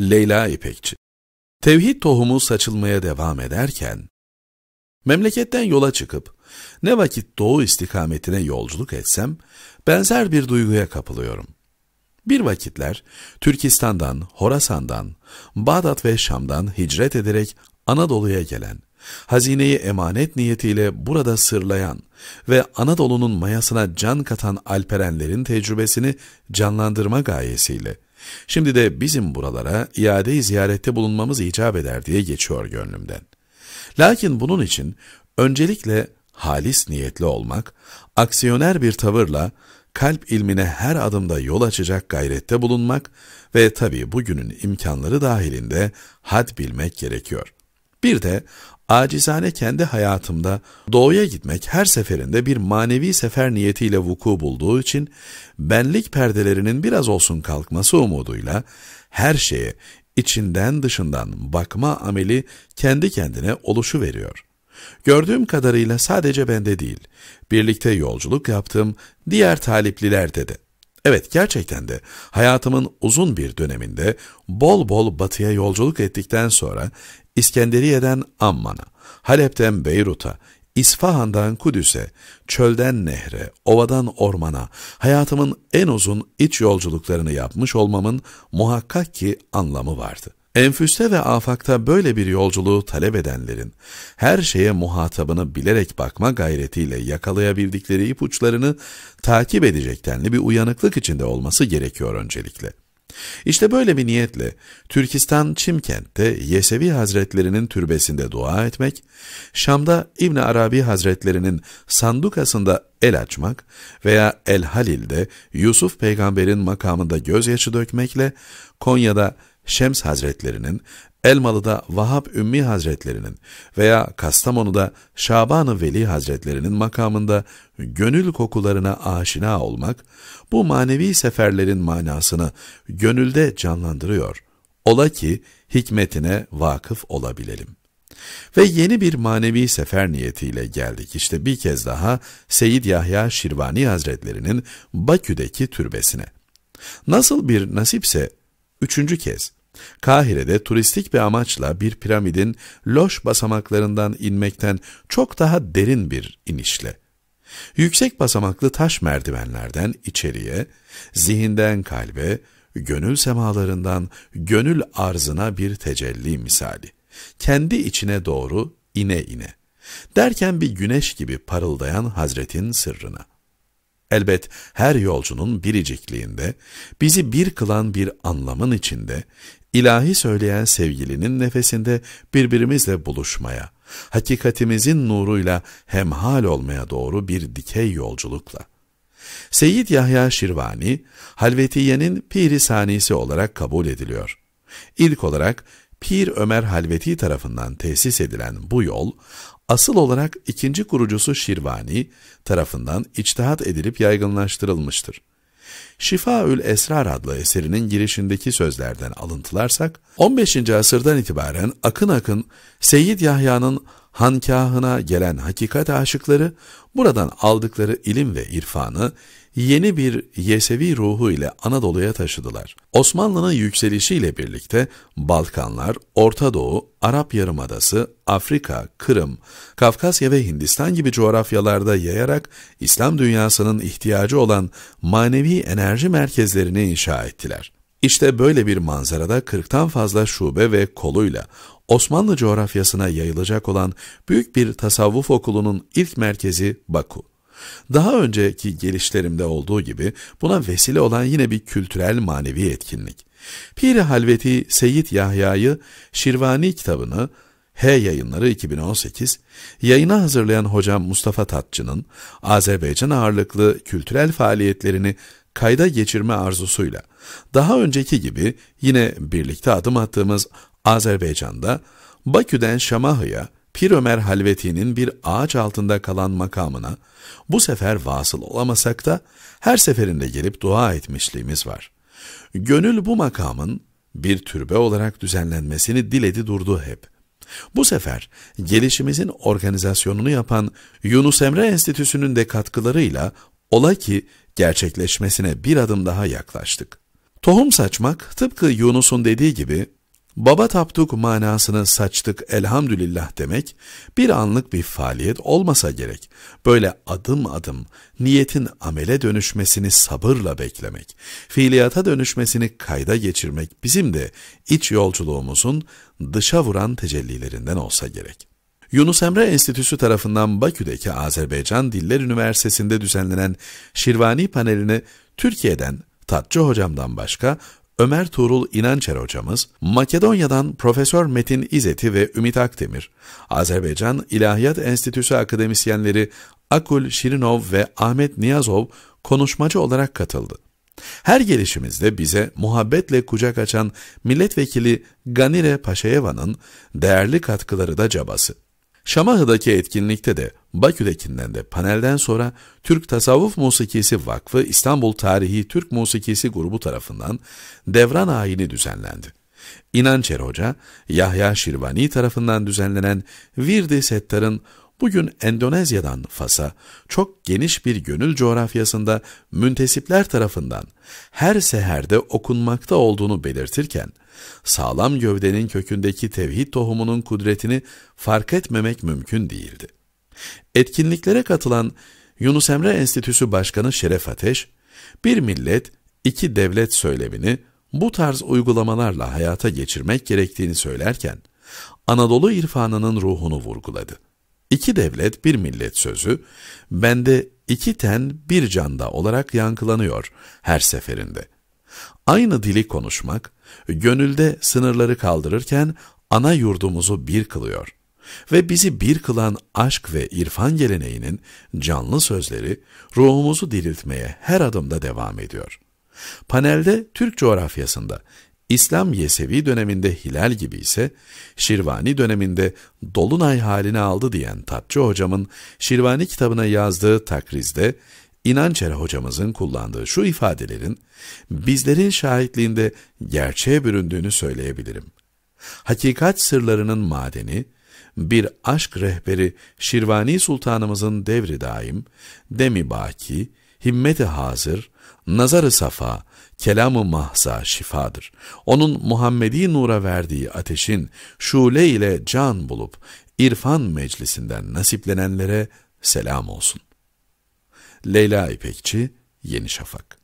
Leyla İpekçi Tevhid tohumu saçılmaya devam ederken, memleketten yola çıkıp ne vakit doğu istikametine yolculuk etsem benzer bir duyguya kapılıyorum. Bir vakitler Türkistan'dan, Horasan'dan, Bağdat ve Şam'dan hicret ederek Anadolu'ya gelen, hazineyi emanet niyetiyle burada sırlayan ve Anadolu'nun mayasına can katan alperenlerin tecrübesini canlandırma gayesiyle Şimdi de bizim buralara iadeyi ziyarette bulunmamız icap eder diye geçiyor gönlümden. Lakin bunun için öncelikle halis niyetli olmak, aksiyoner bir tavırla kalp ilmine her adımda yol açacak gayrette bulunmak ve tabii bugünün imkanları dahilinde had bilmek gerekiyor. Bir de acizane kendi hayatımda doğuya gitmek her seferinde bir manevi sefer niyetiyle vuku bulduğu için benlik perdelerinin biraz olsun kalkması umuduyla her şeye içinden dışından bakma ameli kendi kendine oluşu veriyor. Gördüğüm kadarıyla sadece bende değil, birlikte yolculuk yaptığım diğer talipliler taliplilerde de Evet gerçekten de hayatımın uzun bir döneminde bol bol batıya yolculuk ettikten sonra İskenderiye'den Amman'a, Halep'ten Beyrut'a, İsfahan'dan Kudüs'e, çölden nehre, ovadan ormana hayatımın en uzun iç yolculuklarını yapmış olmamın muhakkak ki anlamı vardı. Enfüste ve afakta böyle bir yolculuğu talep edenlerin, her şeye muhatabını bilerek bakma gayretiyle yakalayabildikleri ipuçlarını takip edecek denli bir uyanıklık içinde olması gerekiyor öncelikle. İşte böyle bir niyetle Türkistan Çimkent'te Yesevi Hazretlerinin türbesinde dua etmek, Şam'da İbn Arabi Hazretlerinin sandukasında el açmak veya El Halil'de Yusuf peygamberin makamında gözyaşı dökmekle, Konya'da Şems Hazretlerinin, Elmalı'da Vahap Ümmi Hazretlerinin veya Kastamonu'da Şaban-ı Veli Hazretlerinin makamında gönül kokularına aşina olmak, bu manevi seferlerin manasını gönülde canlandırıyor. Ola ki hikmetine vakıf olabilelim. Ve yeni bir manevi sefer niyetiyle geldik. İşte bir kez daha Seyyid Yahya Şirvani Hazretlerinin Bakü'deki türbesine. Nasıl bir nasipse Üçüncü kez, Kahire'de turistik bir amaçla bir piramidin loş basamaklarından inmekten çok daha derin bir inişle. Yüksek basamaklı taş merdivenlerden içeriye, zihinden kalbe, gönül semalarından gönül arzına bir tecelli misali. Kendi içine doğru ine ine. Derken bir güneş gibi parıldayan Hazretin sırrına. Elbet her yolcunun biricikliğinde, bizi bir kılan bir anlamın içinde, ilahi söyleyen sevgilinin nefesinde birbirimizle buluşmaya, hakikatimizin nuruyla hemhal olmaya doğru bir dikey yolculukla. Seyyid Yahya Şirvani, Halvetiye'nin piri sanisi olarak kabul ediliyor. İlk olarak Pir Ömer Halveti tarafından tesis edilen bu yol, asıl olarak ikinci kurucusu Şirvani tarafından içtihat edilip yaygınlaştırılmıştır. Şifaül Esrar adlı eserinin girişindeki sözlerden alıntılarsak, 15. asırdan itibaren akın akın Seyyid Yahya'nın hankahına gelen hakikat aşıkları buradan aldıkları ilim ve irfanı yeni bir Yesevi ruhu ile Anadolu'ya taşıdılar. Osmanlı'nın yükselişiyle birlikte Balkanlar, Orta Doğu, Arap Yarımadası, Afrika, Kırım, Kafkasya ve Hindistan gibi coğrafyalarda yayarak İslam dünyasının ihtiyacı olan manevi enerji merkezlerini inşa ettiler. İşte böyle bir manzarada 40'tan fazla şube ve koluyla Osmanlı coğrafyasına yayılacak olan büyük bir tasavvuf okulunun ilk merkezi Baku. Daha önceki gelişlerimde olduğu gibi buna vesile olan yine bir kültürel manevi etkinlik. Piri Halveti Seyit Yahya'yı Şirvani kitabını H yayınları 2018, yayına hazırlayan hocam Mustafa Tatçı'nın Azerbaycan ağırlıklı kültürel faaliyetlerini kayda geçirme arzusuyla daha önceki gibi yine birlikte adım attığımız Azerbaycan'da Bakü'den Şamahı'ya Pir Ömer Halveti'nin bir ağaç altında kalan makamına bu sefer vasıl olamasak da her seferinde gelip dua etmişliğimiz var. Gönül bu makamın bir türbe olarak düzenlenmesini diledi durdu hep. Bu sefer gelişimizin organizasyonunu yapan Yunus Emre Enstitüsü'nün de katkılarıyla ola ki gerçekleşmesine bir adım daha yaklaştık. Tohum saçmak tıpkı Yunus'un dediği gibi Baba taptuk manasını saçtık elhamdülillah demek bir anlık bir faaliyet olmasa gerek. Böyle adım adım niyetin amele dönüşmesini sabırla beklemek, fiiliyata dönüşmesini kayda geçirmek bizim de iç yolculuğumuzun dışa vuran tecellilerinden olsa gerek. Yunus Emre Enstitüsü tarafından Bakü'deki Azerbaycan Diller Üniversitesi'nde düzenlenen Şirvani panelini Türkiye'den Tatçı hocamdan başka Ömer Tuğrul İnançer hocamız, Makedonya'dan Profesör Metin İzeti ve Ümit Akdemir, Azerbaycan İlahiyat Enstitüsü akademisyenleri Akul Şirinov ve Ahmet Niyazov konuşmacı olarak katıldı. Her gelişimizde bize muhabbetle kucak açan milletvekili Ganire Paşayeva'nın değerli katkıları da cabası. Şamahı'daki etkinlikte de Bakü'dekinden de panelden sonra Türk Tasavvuf Musikisi Vakfı İstanbul Tarihi Türk Musikisi grubu tarafından devran ayini düzenlendi. İnançer Hoca, Yahya Şirvani tarafından düzenlenen Virdi Settar'ın Bugün Endonezya'dan Fas'a çok geniş bir gönül coğrafyasında müntesipler tarafından her seherde okunmakta olduğunu belirtirken, sağlam gövdenin kökündeki tevhid tohumunun kudretini fark etmemek mümkün değildi. Etkinliklere katılan Yunus Emre Enstitüsü Başkanı Şeref Ateş, bir millet, iki devlet söylemini bu tarz uygulamalarla hayata geçirmek gerektiğini söylerken, Anadolu irfanının ruhunu vurguladı. İki devlet bir millet sözü bende iki ten bir canda olarak yankılanıyor her seferinde. Aynı dili konuşmak, gönülde sınırları kaldırırken ana yurdumuzu bir kılıyor. Ve bizi bir kılan aşk ve irfan geleneğinin canlı sözleri ruhumuzu diriltmeye her adımda devam ediyor. Panelde Türk coğrafyasında İslam Yesevi döneminde hilal gibi ise Şirvani döneminde dolunay haline aldı diyen Tatçı hocamın Şirvani kitabına yazdığı takrizde İnançer hocamızın kullandığı şu ifadelerin bizlerin şahitliğinde gerçeğe büründüğünü söyleyebilirim. Hakikat sırlarının madeni, bir aşk rehberi Şirvani Sultanımızın devri daim, demi baki, himmeti hazır, nazarı safa, kelamı mahza şifadır. Onun Muhammedi Nur'a verdiği ateşin şule ile can bulup irfan meclisinden nasiplenenlere selam olsun. Leyla İpekçi, Yeni Şafak